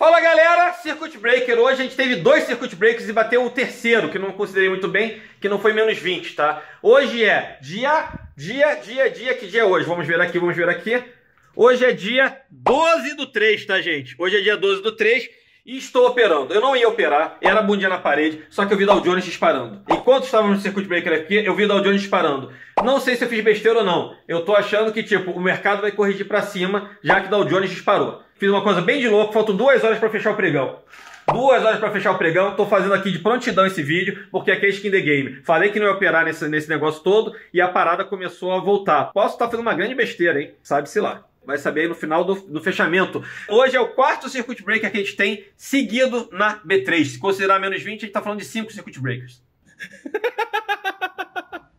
Fala galera, Circuit Breaker. Hoje a gente teve dois Circuit Breakers e bateu o terceiro, que não considerei muito bem, que não foi menos 20, tá? Hoje é dia, dia, dia, dia, que dia é hoje? Vamos ver aqui, vamos ver aqui. Hoje é dia 12 do 3, tá gente? Hoje é dia 12 do 3 e estou operando. Eu não ia operar, era bundinha na parede, só que eu vi Dow Jones disparando. Enquanto estava no circuito breaker aqui, eu vi Dow Jones disparando. Não sei se eu fiz besteira ou não. Eu tô achando que, tipo, o mercado vai corrigir para cima, já que Dow Jones disparou. Fiz uma coisa bem de louco, faltam duas horas para fechar o pregão. Duas horas para fechar o pregão, tô fazendo aqui de prontidão esse vídeo, porque aqui é skin the game. Falei que não ia operar nesse, nesse negócio todo e a parada começou a voltar. Posso estar tá fazendo uma grande besteira, hein? Sabe-se lá. Vai saber aí no final do, do, fechamento. Hoje é o quarto circuit breaker que a gente tem, seguido na B3. Se considerar menos 20, a gente tá falando de cinco circuit breakers.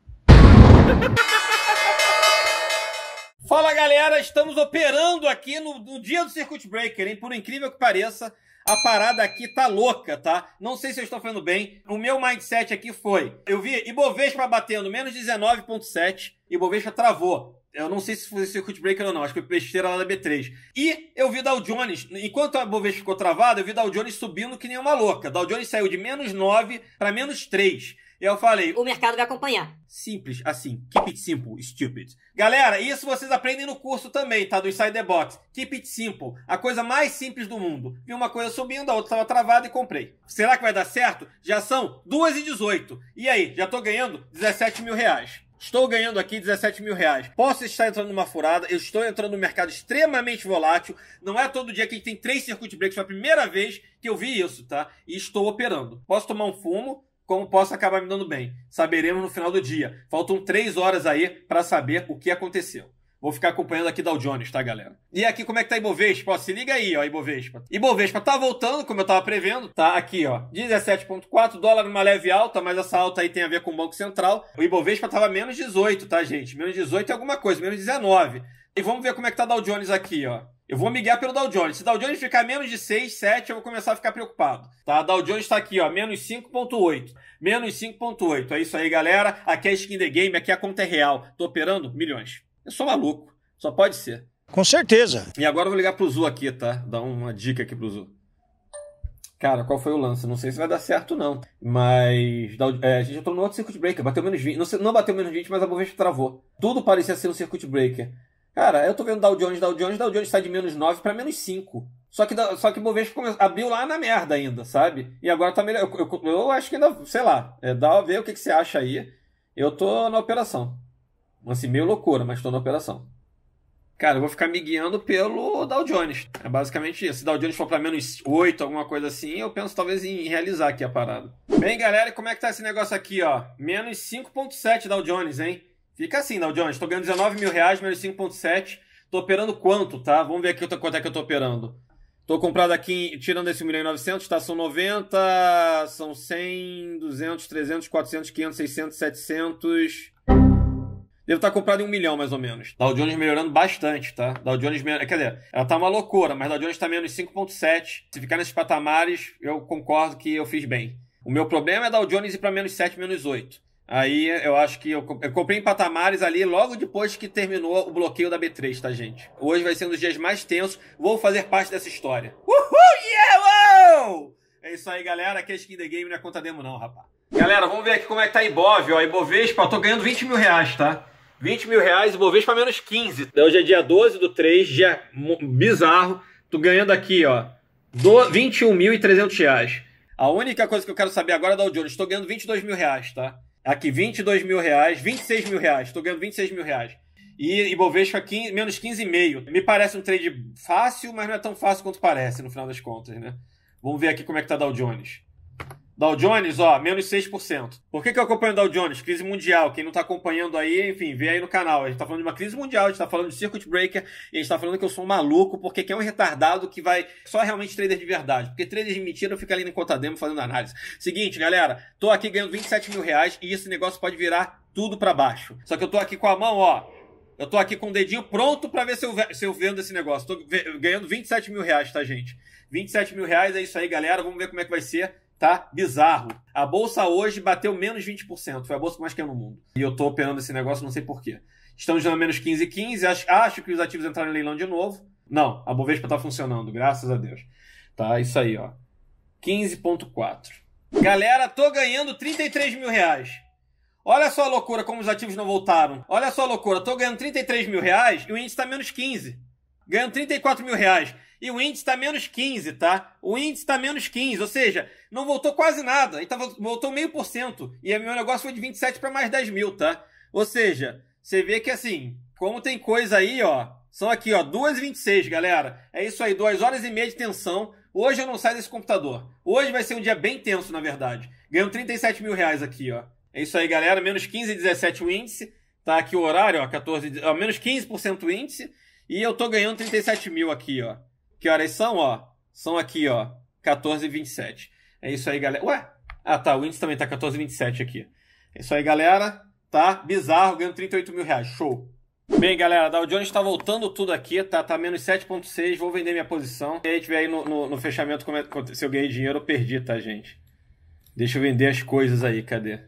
Fala galera, estamos operando aqui no, no dia do circuit breaker, hein? Por incrível que pareça, a parada aqui tá louca, tá? Não sei se eu estou fazendo bem. O meu mindset aqui foi: eu vi Ibovespa batendo menos 19,7, Ibovespa travou. Eu não sei se foi circuit breaker ou não, acho que foi besteira lá da B3. E eu vi Dow Jones, enquanto a Bovespa ficou travada, eu vi Dow Jones subindo que nem uma louca. Dow Jones saiu de menos 9 para menos 3. E eu falei: O mercado vai acompanhar. Simples, assim. Keep it simple, stupid. Galera, isso vocês aprendem no curso também, tá? Do Inside the Box. Keep it simple. A coisa mais simples do mundo. Vi uma coisa subindo, a outra estava travada e comprei. Será que vai dar certo? Já são 2 e 18. E aí, já tô ganhando 17 mil reais. Estou ganhando aqui 17 mil reais. Posso estar entrando numa furada. Eu estou entrando num mercado extremamente volátil. Não é todo dia que a gente tem três circuit breaks. Foi a primeira vez que eu vi isso, tá? E estou operando. Posso tomar um fumo, como posso acabar me dando bem. Saberemos no final do dia. Faltam três horas aí para saber o que aconteceu. Vou ficar acompanhando aqui Dow Jones, tá, galera? E aqui, como é que tá Ibovespa? Ó, se liga aí, ó, Ibovespa. Ibovespa tá voltando, como eu tava prevendo, tá aqui, ó. 17,4, dólar numa leve alta, mas essa alta aí tem a ver com o Banco Central. O Ibovespa tava menos 18, tá, gente? Menos 18 é alguma coisa, menos 19. E vamos ver como é que tá Dow Jones aqui, ó. Eu vou me guiar pelo Dow Jones. Se Dow Jones ficar menos de 6, 7, eu vou começar a ficar preocupado. Tá? Dow Jones está aqui, ó, menos 5.8. Menos 5.8. É isso aí, galera. Aqui é skin the game, aqui é a conta é real. Tô operando milhões. Eu sou maluco. Só pode ser. Com certeza. E agora eu vou ligar pro Zu aqui, tá? Dar uma dica aqui pro Zu. Cara, qual foi o lance? Não sei se vai dar certo, não. Mas é, a gente entrou no outro circuit breaker, bateu menos 20. Não, não bateu menos 20, mas a Bovespa travou. Tudo parecia ser um circuit breaker. Cara, eu tô vendo Dow Jones, Dow Jones, Dow Jones sai tá de menos 9 para menos 5. Só que, só que Bovespa come... abriu lá na merda ainda, sabe? E agora tá melhor. Eu, eu, eu acho que ainda, sei lá, é, dá a ver o que, que você acha aí. Eu tô na operação. Assim, meio loucura, mas estou na operação. Cara, eu vou ficar me guiando pelo Dow Jones. É basicamente isso. Se Dow Jones for para menos 8, alguma coisa assim, eu penso talvez em realizar aqui a parada. Bem, galera, e como é que tá esse negócio aqui, ó? Menos 5.7 Dow Jones, hein? Fica assim, Dow Jones. Tô ganhando 19 mil reais, menos 5.7. Tô operando quanto, tá? Vamos ver aqui quanto é que eu tô operando. Tô comprado aqui, tirando esse 1.900, milhão e 900, tá? São 90, são 100, 200, 300, 400, 500, 600, 700... Deve estar tá comprado em um milhão, mais ou menos. Dow Jones melhorando bastante, tá? Dow Jones... Quer dizer, ela tá uma loucura, mas Dow Jones tá menos 5.7. Se ficar nesses patamares, eu concordo que eu fiz bem. O meu problema é Dow Jones ir para menos 7, menos 8. Aí eu acho que eu, eu, comprei em patamares ali logo depois que terminou o bloqueio da B3, tá, gente? Hoje vai ser um dos dias mais tensos. Vou fazer parte dessa história. Uhul! Yeah! Wow! É isso aí, galera. Aqui é Skin The Game, não é conta demo não, rapaz. Galera, vamos ver aqui como é que tá a Ibov, ó. Ibovespa, eu tô ganhando 20 mil reais, tá? 20 mil reais, Ibovespa menos 15. Então hoje é dia 12 do 3, dia bizarro. Tu ganhando aqui, ó, 21.300 reais. A única coisa que eu quero saber agora é da Dow Estou ganhando 22 mil reais, tá? Aqui, 22 mil reais, 26 mil reais. Estou ganhando 26 mil reais. E Ibovespa 15, menos 15,5. Me parece um trade fácil, mas não é tão fácil quanto parece, no final das contas, né? Vamos ver aqui como é que tá Dow Jones. Dow Jones, ó, menos 6%. Por que, que eu acompanho o Dow Jones? Crise mundial. Quem não tá acompanhando aí, enfim, vê aí no canal. A gente tá falando de uma crise mundial, a gente tá falando de circuit breaker, e a gente tá falando que eu sou um maluco, porque quem é um retardado que vai só realmente trader de verdade. Porque trader de mentira fica ali na conta demo fazendo análise. Seguinte, galera, tô aqui ganhando 27 mil reais e esse negócio pode virar tudo para baixo. Só que eu tô aqui com a mão, ó, eu tô aqui com o dedinho pronto para ver se eu, se eu vendo esse negócio. Tô ganhando 27 mil reais, tá, gente? 27 mil reais, é isso aí, galera. Vamos ver como é que vai ser tá? Bizarro. A bolsa hoje bateu menos 20%, foi a bolsa que mais caiu no mundo. E eu tô operando esse negócio, não sei porquê. Estamos dando menos 15, 15, acho, acho que os ativos entraram em leilão de novo. Não, a Bovespa tá funcionando, graças a Deus. Tá, isso aí, ó. 15,4. Galera, tô ganhando 33 mil reais. Olha só a loucura como os ativos não voltaram. Olha só a loucura, tô ganhando 33 mil reais e o índice tá menos 15 ganhando 34 mil reais. E o índice está menos 15, tá? O índice está menos 15, ou seja, não voltou quase nada. Ele tava, tá voltou meio por cento. E meu negócio foi de 27 para mais 10 mil, tá? Ou seja, você vê que assim, como tem coisa aí, ó. São aqui, ó, 2h26, galera. É isso aí, 2 horas e meia de tensão. Hoje eu não saio desse computador. Hoje vai ser um dia bem tenso, na verdade. Ganho 37 mil reais aqui, ó. É isso aí, galera. Menos 15, 17 o índice. Tá aqui o horário, ó, 14, ó, menos 15% o índice e eu tô ganhando 37 mil aqui, ó. Que horas são, ó? São aqui, ó. 14 e 27 É isso aí, galera. Ué? Ah, tá. O índice também tá 14 e 27 aqui. É isso aí, galera. Tá? Bizarro, ganhando 38 mil reais. Show. Bem, galera, Dow Jones está voltando tudo aqui, tá? Tá menos 7.6, vou vender minha posição. Se aí tiver aí no, no, no fechamento, é, se eu ganhei dinheiro, eu perdi, tá, gente? Deixa eu vender as coisas aí, cadê?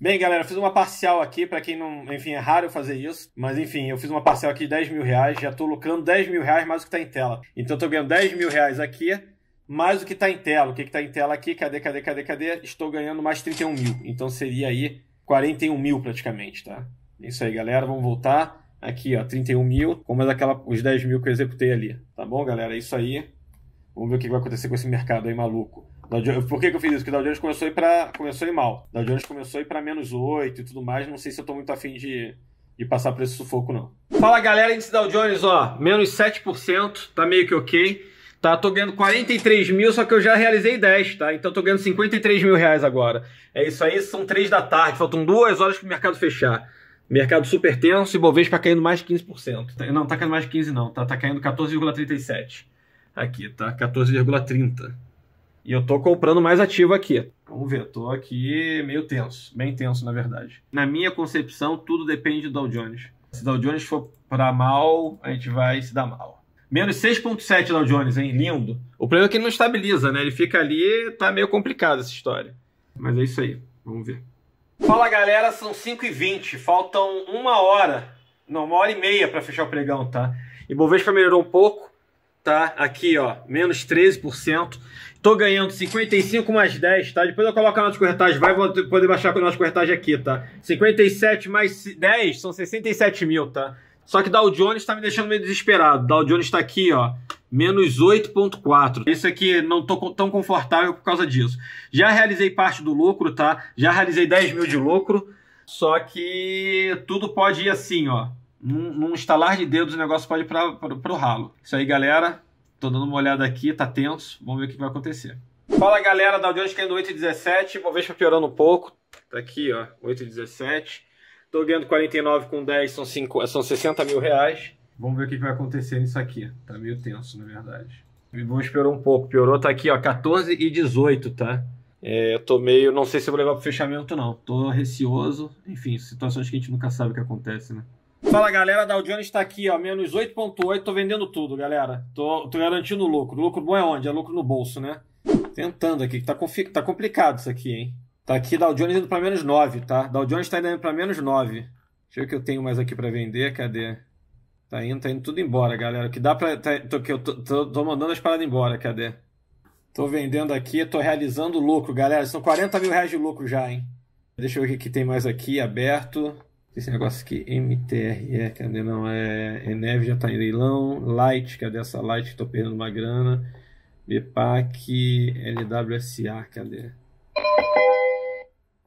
Bem, galera, fiz uma parcial aqui, para quem não. Enfim, é raro fazer isso, mas enfim, eu fiz uma parcial aqui de 10 mil reais, já estou lucrando 10 mil reais mais o que está em tela. Então eu tô ganhando 10 mil reais aqui, mais o que está em tela. O que está em tela aqui? Cadê, cadê, cadê, cadê? Estou ganhando mais 31 mil. Então seria aí 41 mil praticamente, tá? Isso aí, galera, vamos voltar. Aqui, ó, 31 mil, como mais aquela, os 10 mil que eu executei ali. Tá bom, galera? É isso aí. Vamos ver o que vai acontecer com esse mercado aí maluco por que, que, eu fiz isso? Porque o Dow Jones começou a ir, pra, começou a ir mal. O Dow Jones começou a ir para menos 8 e tudo mais. Não sei se eu estou muito afim de, de passar por esse sufoco, não. Fala, galera. Índice Dow Jones, ó, menos 7%. Tá meio que ok. Tá, tô ganhando 43 mil, só que eu já realizei 10, tá? Então tô ganhando 53 mil reais agora. É isso aí, são 3 da tarde, faltam 2 horas pro mercado fechar. Mercado super tenso e Bovespa tá caindo mais 15%. Tá, não, tá caindo mais 15 não, tá, tá caindo 14,37. Aqui, tá? 14,30. E eu tô comprando mais ativo aqui. Vamos ver, tô aqui meio tenso, bem tenso na verdade. Na minha concepção, tudo depende do Dow Jones. Se Dow Jones for para mal, a gente vai se dar mal. Menos 6.7 Dow Jones, hein? Lindo. O problema é que ele não estabiliza, né? Ele fica ali, tá meio complicado essa história. Mas é isso aí, vamos ver. Fala galera, são 5h20, faltam uma hora, não, uma hora e meia para fechar o pregão, tá? E Bovespa melhorou um pouco, tá? Aqui, ó, menos 13%. Tô ganhando 55 mais 10, tá? Depois eu coloco a nossa corretagem, vai poder baixar com a nota corretagem aqui, tá? 57 mais 10 são 67 mil, tá? Só que Dow Jones tá me deixando meio desesperado. Dow Jones tá aqui, ó, menos 8.4. Isso aqui não tô tão confortável por causa disso. Já realizei parte do lucro, tá? Já realizei 10 mil de lucro, só que tudo pode ir assim, ó. Num, num estalar de dedos o negócio pode ir pra, pra, pro ralo. Isso aí, galera. Tô dando uma olhada aqui, tá tenso. Vamos ver o que vai acontecer. Fala galera da audiência caindo 8,17. Bovespa tá piorando um pouco. Tá aqui, ó, 8,17. Tô ganhando 49 com 10, são, 5, são 60 mil reais. Vamos ver o que vai acontecer nisso aqui. Tá meio tenso, na verdade. Vamos esperar um pouco. Piorou, tá aqui, ó, 14 e 18, tá? É, eu tô meio. Não sei se vou levar pro fechamento, não. Tô receoso. Enfim, situações que a gente nunca sabe o que acontece, né? Fala galera, da Audione está aqui, ó, menos 8.8, tô vendendo tudo, galera. Tô, tô garantindo lucro. lucro bom é onde? É lucro no bolso, né? Tentando aqui, que tá, tá complicado isso aqui, hein? Tá aqui da Audione indo para menos 9, tá? Da Audione tá indo para menos 9. Deixa eu ver o que eu tenho mais aqui para vender, cadê? Tá indo, tá indo tudo embora, galera. que dá pra... Tá, tô, que eu tô, tô, tô mandando as paradas embora, cadê? Tô vendendo aqui, tô realizando lucro, galera. São 40 mil reais de lucro já, hein? Deixa eu ver o que tem mais aqui, aberto. Esse negócio aqui, MTRE, cadê não? É, Enev já está em leilão. Light, cadê essa Light? Estou perdendo uma grana. Bepac LWSA, cadê?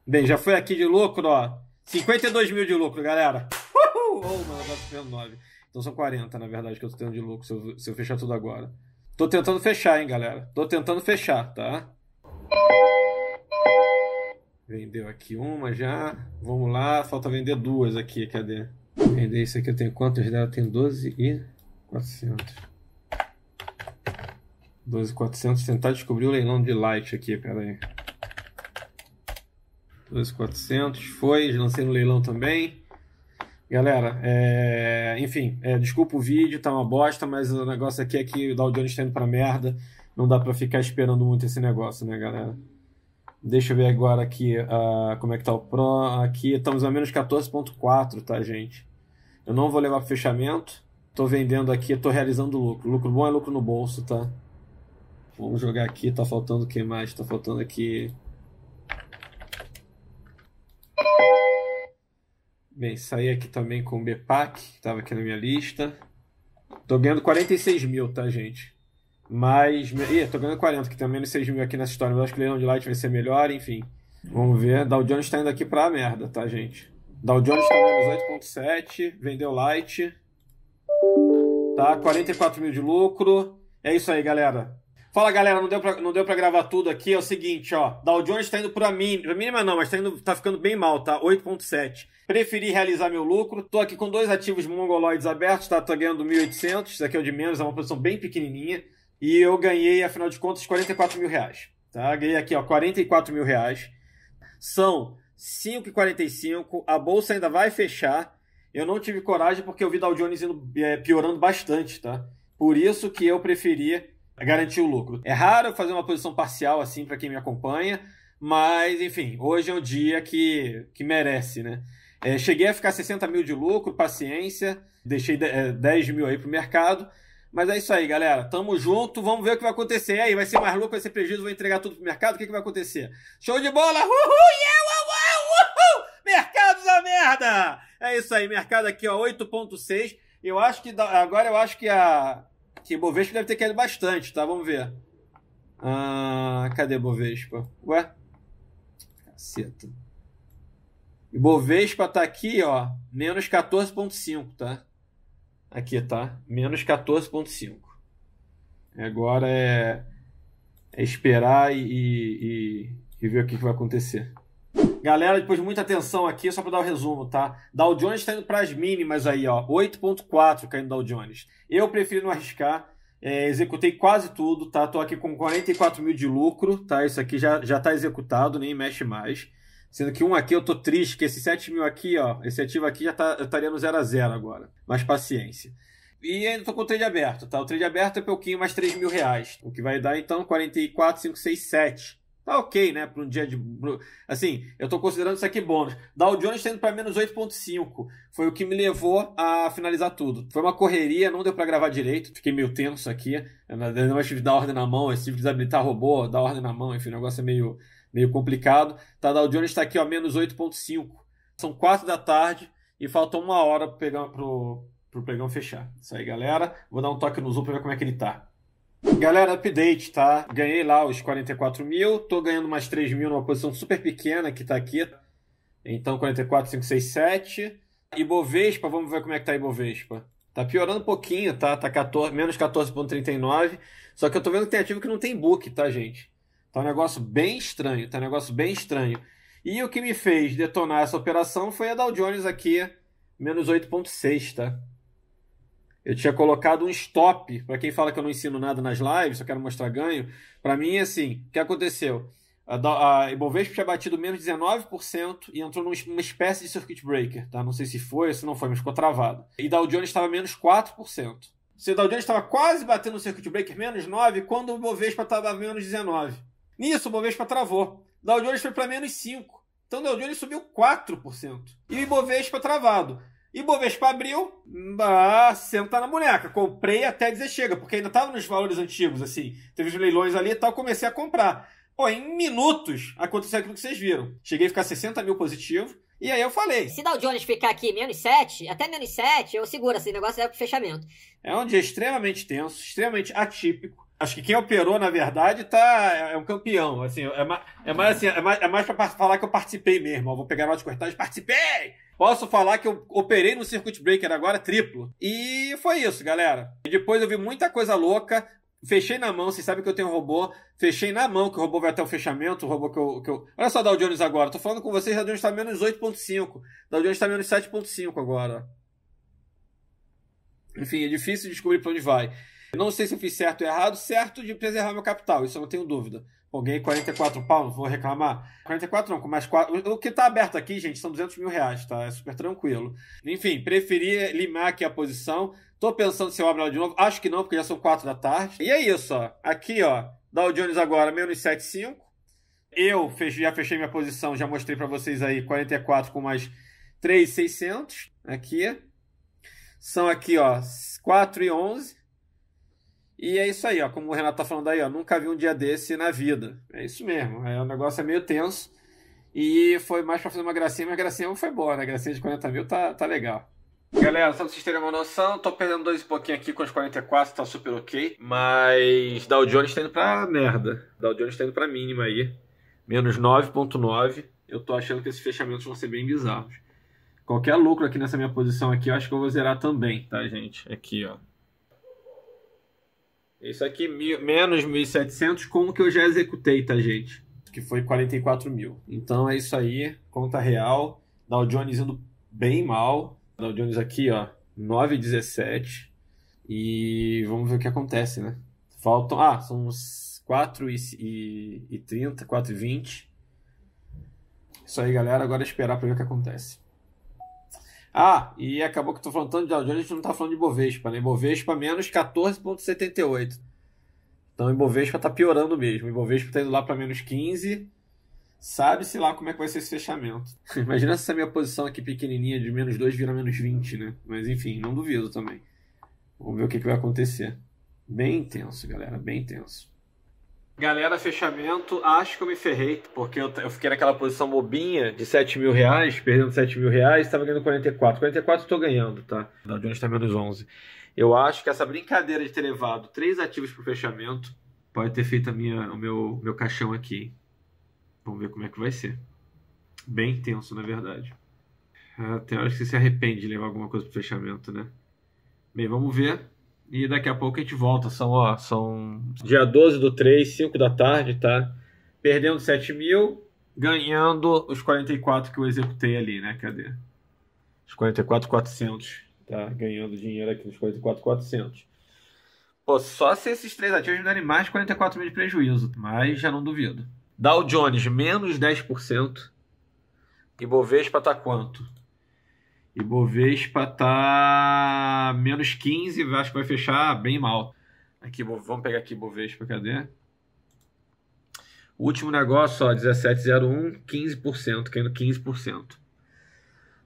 Bem, já foi aqui de lucro, ó. 52 mil de lucro, galera. Uhul! Oh, mano, tá ficando 9. Então são 40, na verdade, que eu tô tendo de lucro se eu, se eu fechar tudo agora. Tô tentando fechar, hein, galera. Tô tentando fechar, tá? Vendeu aqui uma já. Vamos lá, falta vender duas aqui. Cadê? Vender isso aqui eu tenho quantas dela? Tem 12 e 400. 12 400. Tentar descobrir o leilão de light aqui, pera aí. 12 400. Foi, lancei no leilão também. Galera, é... enfim, é... desculpa o vídeo, tá uma bosta, mas o negócio aqui é que o Dow Jones tá indo pra merda. Não dá pra ficar esperando muito esse negócio, né, galera? Deixa eu ver agora aqui uh, como é que tá o Pro. Aqui estamos a menos 14.4, tá, gente? Eu não vou levar para fechamento. Tô vendendo aqui, tô realizando lucro. Lucro bom é lucro no bolso, tá? Vamos jogar aqui, tá faltando o que mais? Tá faltando aqui. Bem, saí aqui também com o BPAC, que tava aqui na minha lista. Tô ganhando 46 mil, tá, gente? Mas. Ih, tô ganhando 40, que tem menos 6 mil aqui nessa história, mas acho que o leilão de light vai ser melhor, enfim. Vamos ver. Dow Jones tá indo aqui pra merda, tá, gente? Dow Jones tá menos 8,7, vendeu light. Tá, 44 mil de lucro. É isso aí, galera. Fala, galera, não deu pra, não deu pra gravar tudo aqui. É o seguinte, ó. Dow Jones tá indo pra mínima. Mínima não, mas tá, indo, tá ficando bem mal, tá? 8,7. Preferi realizar meu lucro. Tô aqui com dois ativos mongoloides abertos, tá? Tô ganhando 1.800. Isso aqui é o de menos, é uma posição bem pequenininha. E eu ganhei, afinal de contas, 44 mil reais. Tá? Ganhei aqui, ó, 44 mil reais. São 5,45. A bolsa ainda vai fechar. Eu não tive coragem porque eu vi Dow Jones indo, é, piorando bastante, tá? Por isso que eu preferi garantir o lucro. É raro fazer uma posição parcial assim para quem me acompanha, mas enfim, hoje é um dia que, que merece, né? É, cheguei a ficar 60 mil de lucro, paciência, deixei 10 é, mil aí para o mercado, mas é isso aí, galera. Tamo junto. Vamos ver o que vai acontecer. E aí, vai ser mais louco, vai ser prejuízo, vou entregar tudo pro mercado. O que, que vai acontecer? Show de bola! Uhul! Yeah, uhul! Mercado da merda! É isso aí, mercado aqui, ó, 8.6. Eu acho que. Agora eu acho que a. Que Bovespa deve ter caído bastante, tá? Vamos ver. Ah, cadê Bovespa? Ué? Caceta. Bovespa tá aqui, ó, menos 14,5, tá? aqui, tá? Menos 14,5. Agora é, é esperar e, e, e, ver o que, que vai acontecer. Galera, depois de muita atenção aqui, só para dar o um resumo, tá? Dow Jones está indo para as mínimas aí, ó. 8,4 caindo Dow Jones. Eu prefiro não arriscar. É, executei quase tudo, tá? Tô aqui com 44 mil de lucro, tá? Isso aqui já, já tá executado, nem mexe mais. Sendo que um aqui eu tô triste, que esse 7 mil aqui, ó, esse ativo aqui já tá, estaria no 0 a 0 agora. Mas paciência. E ainda tô com o trade aberto, tá? O trade aberto é um pouquinho mais 3 mil reais. O que vai dar então 44, 5, 6, 7. Tá ok, né? Para um dia de. Assim, eu tô considerando isso aqui bônus. Dow Jones tendo para menos 8,5. Foi o que me levou a finalizar tudo. Foi uma correria, não deu para gravar direito. Fiquei meio tenso aqui. Eu não tive dar ordem na mão. Esse tive desabilitar robô, dar ordem na mão. Enfim, o negócio é meio meio complicado. Tá, o Jones está aqui, ó, menos 8,5. São 4 da tarde e falta uma hora para o pregão fechar. Isso aí, galera. Vou dar um toque no Zoom para ver como é que ele tá. Galera, update, tá? Ganhei lá os 44 mil, tô ganhando mais 3 mil numa posição super pequena que tá aqui. Então, 44, 5, 6, 7. Ibovespa, vamos ver como é que tá Ibovespa. Tá piorando um pouquinho, tá? Tá 14, menos 14,39. Só que eu tô vendo que tem ativo que não tem book, tá, gente? Tá um negócio bem estranho, tá um negócio bem estranho. E o que me fez detonar essa operação foi a Dow Jones aqui, menos 8.6, tá? Eu tinha colocado um stop, para quem fala que eu não ensino nada nas lives, só quero mostrar ganho, para mim assim, o que aconteceu? A, a Ibovespa tinha batido menos 19% e entrou numa espécie de circuit breaker, tá? Não sei se foi ou se não foi, mas ficou travado. E Dow Jones estava menos 4%. Se Dow Jones estava quase batendo o circuit breaker, menos 9, quando o Ibovespa estava menos 19. Nisso, o Bovespa travou. Dow Jones foi para menos 5. Então, o Dow Jones subiu 4%. E o Ibovespa travado. e Bovespa abriu, ah, senta na boneca. Comprei até dizer chega, porque ainda estava nos valores antigos, assim. Teve os leilões ali e tal, comecei a comprar. Pô, em minutos aconteceu aquilo que vocês viram. Cheguei a ficar 60 mil positivo. E aí eu falei. Se Dow Jones ficar aqui menos 7, até menos 7, eu seguro esse assim, negócio é pro fechamento. É um dia extremamente tenso, extremamente atípico acho que quem operou, na verdade, tá, é, é um campeão. Assim, é, ma, é mais, assim, é mais, é mais para falar que eu participei mesmo. Eu vou pegar nota de cortagem, participei! Posso falar que eu operei no Circuit Breaker agora triplo. E foi isso, galera. E depois eu vi muita coisa louca. Fechei na mão, vocês sabem que eu tenho um robô. Fechei na mão que o robô vai até o fechamento. O robô que eu. Que eu... Olha só, Dow Jones agora. Tô falando com vocês, Dow Jones tá menos 8,5. Dow Jones tá menos 7,5 agora. Enfim, é difícil descobrir para onde vai. Não sei se eu fiz certo ou errado, certo de preservar meu capital, isso eu não tenho dúvida. Pô, ganhei 44 pau, não vou reclamar. 44 não, com mais 4. O que tá aberto aqui, gente, são 200 mil reais, tá? É super tranquilo. Enfim, preferi limar aqui a posição. Tô pensando se eu abro ela de novo. Acho que não, porque já são 4 da tarde. E é isso, ó. Aqui, ó. Dow Jones agora, menos 7,5. Eu fechei, já fechei minha posição, já mostrei para vocês aí, 44 com mais 3,600. Aqui. São aqui, ó, 4 e 11. E é isso aí, ó. Como o Renato tá falando aí, ó, nunca vi um dia desse na vida. É isso mesmo. É, o negócio é meio tenso. E foi mais para fazer uma gracinha, mas a gracinha foi boa, né? A gracinha de 40 mil tá, tá legal. Galera, só pra vocês terem uma noção, tô perdendo dois e pouquinho aqui com os 44, tá super ok. Mas Dow Jones tá indo pra merda. Dow Jones tá indo pra mínima aí. Menos 9.9. Eu tô achando que esses fechamentos vão ser bem bizarros. Qualquer lucro aqui nessa minha posição aqui, eu acho que eu vou zerar também, tá, gente? Aqui, ó. Isso aqui, mil, menos 1.700 como que eu já executei, tá, gente? Que foi 44 mil. Então é isso aí, conta real. Dow Jones indo bem mal. Dow Jones aqui, ó, 9,17. E vamos ver o que acontece, né? Faltam. Ah, são uns 4 e, e, e 30, 4 e 20. Isso aí, galera. Agora é esperar para ver o que acontece. Ah, e acabou que estou falando tanto de Dow Jones, a gente não está falando de Bovespa, né? Bovespa menos 14,78. Então o Bovespa tá piorando mesmo. O Bovespa tá indo lá para menos 15. Sabe-se lá como é que vai ser esse fechamento. Imagina se essa minha posição aqui pequenininha de menos 2 vira menos 20, né? Mas enfim, não duvido também. Vamos ver o que, que vai acontecer. Bem intenso, galera, bem intenso. Galera, fechamento, acho que eu me ferrei, porque eu, eu fiquei naquela posição bobinha de 7 mil reais, perdendo 7 mil reais, estava ganhando 44. 44 estou ganhando, tá? O onde está menos 11. Eu acho que essa brincadeira de ter levado três ativos para o fechamento pode ter feito a minha, o meu, meu caixão aqui. Vamos ver como é que vai ser. Bem intenso, na verdade. Até ah, horas que você se arrepende de levar alguma coisa para o fechamento, né? Bem, vamos ver. E daqui a pouco a gente volta. São, ó, são. Dia 12 do 3, 5 da tarde, tá? Perdendo 7 mil, ganhando os 44 que eu executei ali, né? Cadê? Os 44,400. Tá? Ganhando dinheiro aqui nos 44,400. Pô, só se esses três ativos me derem mais 44 mil de prejuízo, mas já não duvido. Dow Jones, menos 10%. E Bovespa tá quanto? Ibovespa tá menos 15, acho que vai fechar bem mal. Aqui, vamos pegar aqui Ibovespa, cadê? O último negócio, ó, 17,01, 15%, caindo 15%.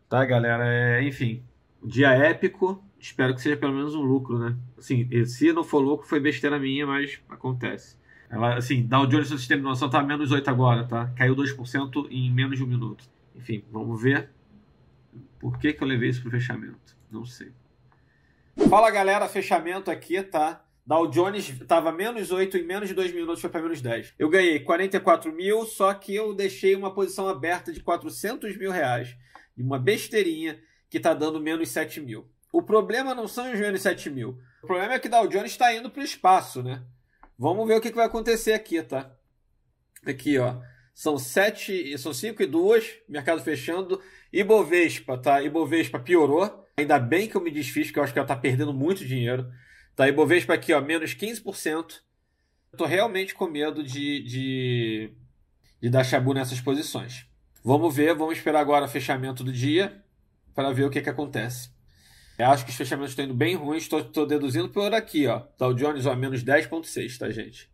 Tá, galera? É, enfim, dia épico. Espero que seja pelo menos um lucro, né? Assim, se não for lucro, foi besteira minha, mas acontece. Ela, assim, Dow Jones, seu sistema de noção, tá menos 8 agora, tá? Caiu 2% em menos de um minuto. Enfim, vamos ver. Por que, que eu levei isso para o fechamento? Não sei. Fala galera, fechamento aqui, tá? Dow Jones estava menos 8 em menos de 2 minutos foi para menos 10. Eu ganhei 44 mil, só que eu deixei uma posição aberta de 400 mil reais, de uma besteirinha que está dando menos 7 mil. O problema não são os menos 7 mil. O problema é que Dow Jones está indo para o espaço, né? Vamos ver o que, que vai acontecer aqui, tá? Aqui, ó. São 7, são 5 e 2, mercado fechando Ibovespa, tá? Ibovespa piorou. Ainda bem que eu me desfiz, porque eu acho que ela tá perdendo muito dinheiro. Tá? Ibovespa aqui, ó, menos 15%. Eu tô realmente com medo de, de, de dar chabu nessas posições. Vamos ver, vamos esperar agora o fechamento do dia para ver o que, que acontece. Eu acho que os fechamentos estão indo bem ruins, estou deduzindo por aqui, ó. o Jones, ó, menos 10,6, tá, gente?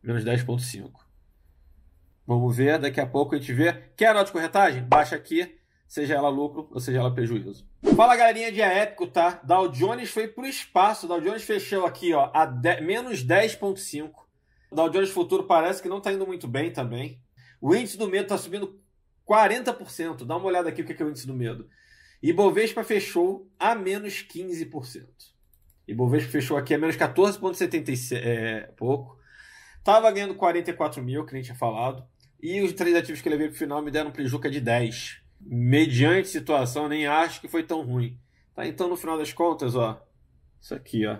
Menos 10,5. Vamos ver, daqui a pouco a gente vê. Quer a nota de corretagem? Baixa aqui seja ela lucro ou seja ela prejuízo. Fala galerinha de épico, tá? Dow Jones foi pro espaço, Dow Jones fechou aqui, ó, a de... menos 10.5. Dow Jones futuro parece que não tá indo muito bem também. O índice do medo tá subindo 40%. Dá uma olhada aqui o que é, que é o índice do medo. E Bovespa fechou a menos 15%. E Bovespa fechou aqui a menos 14,76 é, pouco. Tava ganhando 44 mil, que gente tinha falado. E os três ativos que eu levei pro final me deram um prejuca é de 10 mediante situação, nem acho que foi tão ruim. Tá, então, no final das contas, ó, isso aqui, ó.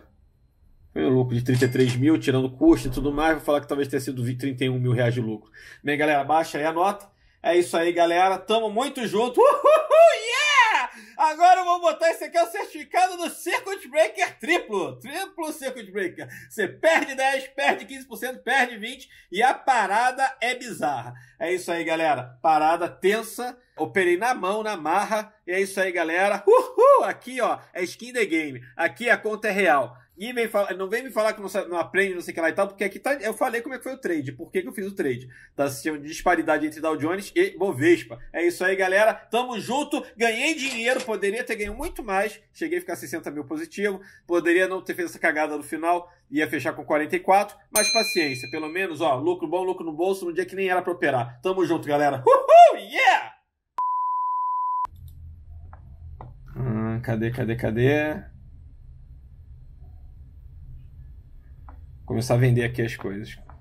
Foi um lucro de 33 mil, tirando custo e tudo mais. Vou falar que talvez tenha sido 31 mil reais de lucro. Bem, galera, baixa aí a nota. É isso aí, galera. Tamo muito junto. Uhul, yeah! Agora eu vou botar esse aqui, é o certificado do Circuit Breaker triplo, triplo circuit breaker. Você perde 10, perde 15%, perde 20% e a parada é bizarra. É isso aí, galera. Parada tensa. Operei na mão, na marra. E é isso aí, galera. Uhul! Aqui, ó, é skin the game. Aqui a conta é real. E vem fala, não vem me falar que não, não aprende, não sei o que lá e tal, porque aqui tá, eu falei como é que foi o trade, por que, que eu fiz o trade. Tá assistindo disparidade entre Dow Jones e Bovespa. É isso aí, galera. Tamo junto. Ganhei dinheiro, poderia ter ganho muito mais. Cheguei a ficar 60 mil positivo. Poderia não ter feito essa cagada no final, ia fechar com 44. Mas paciência, pelo menos, ó, lucro bom, lucro no bolso, no dia que nem era pra operar. Tamo junto, galera. Uhul! Yeah! Hum, cadê, cadê, cadê? começar a vender aqui as coisas.